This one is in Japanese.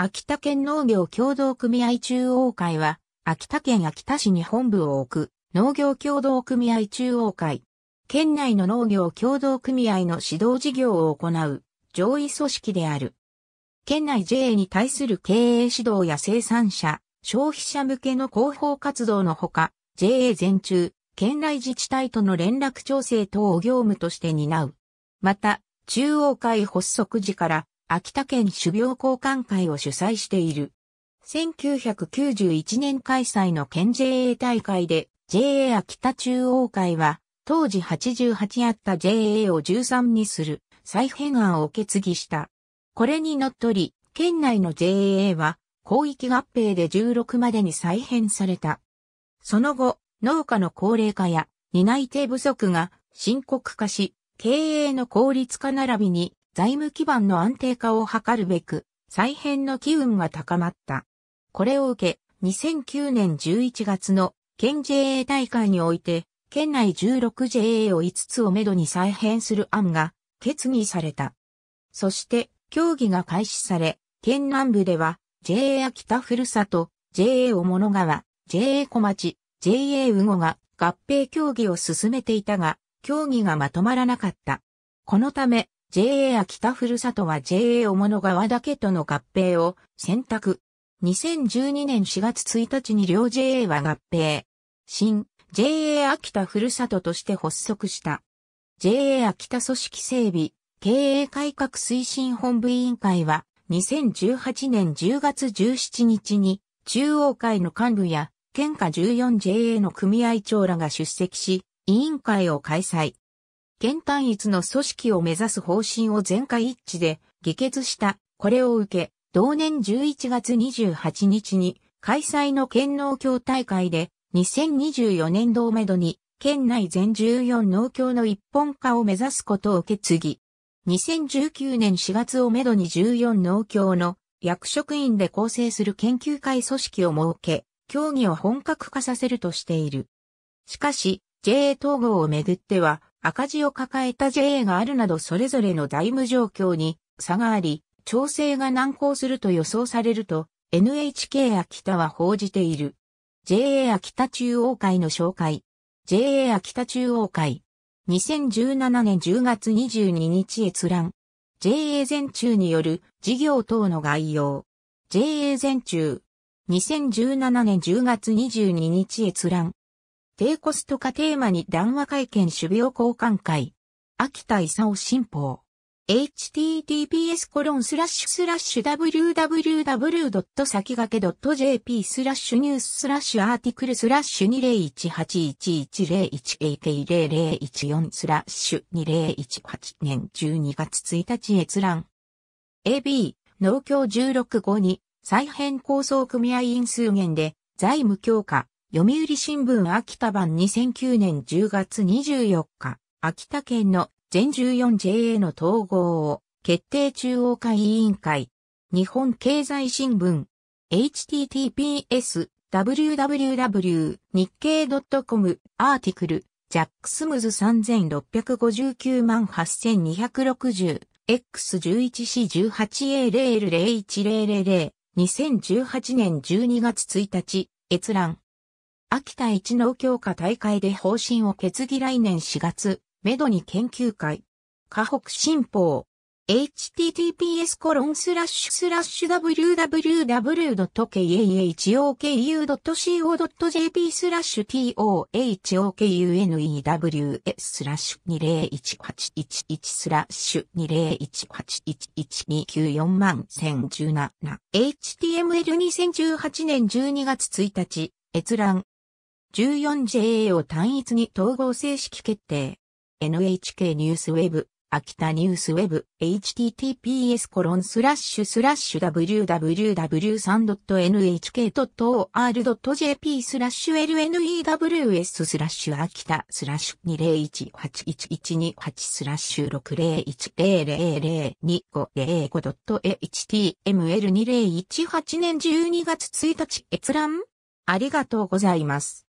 秋田県農業協同組合中央会は、秋田県秋田市に本部を置く農業協同組合中央会。県内の農業協同組合の指導事業を行う上位組織である。県内 JA に対する経営指導や生産者、消費者向けの広報活動のほか、JA 全中、県内自治体との連絡調整等を業務として担う。また、中央会発足時から秋田県種苗交換会を主催している。1991年開催の県 JA 大会で JA 秋田中央会は当時88あった JA を13にする再編案を決議した。これにのっとり、県内の JA は広域合併で16までに再編された。その後、農家の高齢化や担い手不足が深刻化し、経営の効率化並びに財務基盤の安定化を図るべく、再編の機運が高まった。これを受け、2009年11月の県 JA 大会において、県内 16JA を5つをめどに再編する案が決議された。そして、協議が開始され、県南部では、JA 秋田ふるさと、JA 小物川、JA 小町、JA 羽後が合併協議を進めていたが、協議がまとまらなかった。このため、JA 秋田ふるさとは JA 小物川だけとの合併を選択。2012年4月1日に両 JA は合併。新 JA 秋田ふるさととして発足した。JA 秋田組織整備経営改革推進本部委員会は2018年10月17日に中央会の幹部や県下 14JA の組合長らが出席し、委員会を開催。県単一の組織を目指す方針を全会一致で議決した。これを受け、同年11月28日に開催の県農協大会で2024年度をめどに県内全14農協の一本化を目指すことを決議。2019年4月をめどに14農協の役職員で構成する研究会組織を設け、協議を本格化させるとしている。しかし、JA 統合をめぐっては、赤字を抱えた JA があるなどそれぞれの財務状況に差があり、調整が難航すると予想されると NHK 秋田は報じている。JA 秋田中央会の紹介。JA 秋田中央会。2017年10月22日閲覧。JA 全中による事業等の概要。JA 全中。2017年10月22日閲覧。低コスト化テーマに談話会見種苗交換会。秋田伊佐勲新報。https コロンスラッシュスラッシュ www. s a k i g a k e .jp スラッシュニューススラッシュアーティクルスラッシュ2 0 1 8 1 1 0 1 8 k 0 0 1 4スラッシュ2018年12月1日閲覧。AB 農協16号に再編構想組合員数減で財務強化読売新聞秋田版2009年10月24日、秋田県の全 14JA の統合を決定中央会委員会、日本経済新聞、https www 日経 .com アーティクル、ジャックスムズ3659万 8260x11c18a0L0100 2018年12月1日、閲覧。秋田一農協科大会で方針を決議来年4月、めどに研究会。河北新報。https コロンスラッシュスラッシュ w w w k a h o k u c o j p スラッシュ tohokunews スラッシュ20181スラッシュ201811294万1017 html2018 年12月1日閲覧 14JA を単一に統合正式決定。NHK ニュースウェブ、秋田ニュースウェブ、https コロンスラッシュスラッシュ www.3.nhk.or.jp スラッシュ LNEWS スラッシュ秋田スラッシュ20181128スラッシュ 601000255.html2018 年12月1日閲覧ありがとうございます。